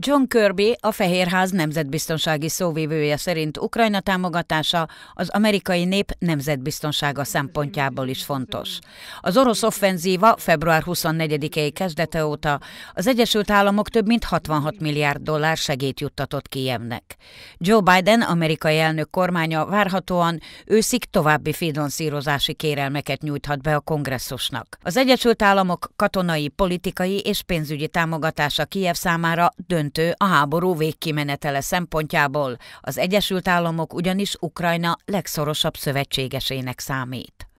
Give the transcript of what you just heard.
John Kirby, a Fehérház nemzetbiztonsági szóvívője szerint Ukrajna támogatása az amerikai nép nemzetbiztonsága szempontjából is fontos. Az orosz offenzíva február 24-i kezdete óta az Egyesült Államok több mint 66 milliárd dollár segét juttatott Kijevnek. Joe Biden, amerikai elnök kormánya várhatóan őszig további finanszírozási kérelmeket nyújthat be a kongresszusnak. Az Egyesült Államok katonai, politikai és pénzügyi támogatása Kijev számára döntő döntő a háború végkimenetele szempontjából, az Egyesült Államok ugyanis Ukrajna legszorosabb szövetségesének számít.